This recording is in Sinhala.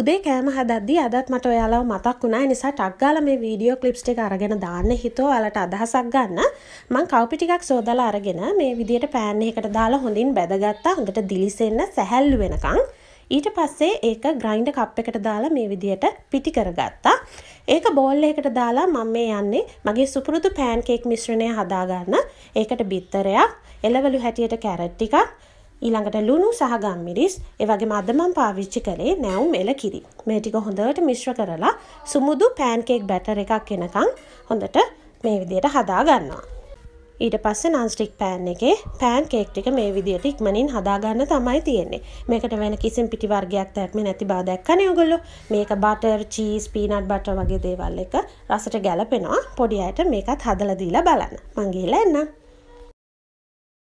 උදේ කෑම හදද්දි අදත් මට ඔයාලව මතක් වුණා නිසා ටක් ගාලා මේ වීඩියෝ clips ටික අරගෙන දාන්න හිතෝ ඔයාලට අදහසක් ගන්න. මං කව්පි ටිකක් සෝදලා අරගෙන මේ විදියට පෑන් එකකට දාලා හොඳින් බැදගත්තා. හොඳට දිලිසෙන්න සැහැල්ලු වෙනකන්. ඊට පස්සේ ඒක ග්‍රයින්ඩ් කප් එකට දාලා මේ විදියට පිටි කරගත්තා. ඒක බෝල් එකකට දාලා මම මේ යන්නේ මගේ සුපුරුදු පෑන් කේක් මිශ්‍රණය හදාගන්න. ඒකට බිත්තරයක්, එළවලු හැටියට කැරට් ටිකක් ඊළඟට ලුණු සහ ගම්මිරිස් ඒ වගේම අද මම පාවිච්චි කරේ නැවුම් එළ කිරි. මේ ටික හොඳට මිශ්‍ර කරලා සුමුදු පෑන්කේක් බැටර් එකක් එනකන් හොඳට මේ විදියට හදා ගන්නවා. ඊට පස්සේ නන්ස්ටික් පෑන් එකේ පෑන් කේක් ටික මේ විදියට ඉක්මනින් හදා ගන්න තමයි තියෙන්නේ. මේකට වෙන කිසිම පිටි වර්ගයක් තැක්මේ නැති බව දැක්කනේ ඔයගොල්ලෝ. මේක බටර්, චීස්, පීනට් බටර් වගේ දේවල් එක රසට ගැලපෙනවා. පොඩි අයට මේකත් හදලා දීලා බලන්න. මං ගිහලා එන්නම්.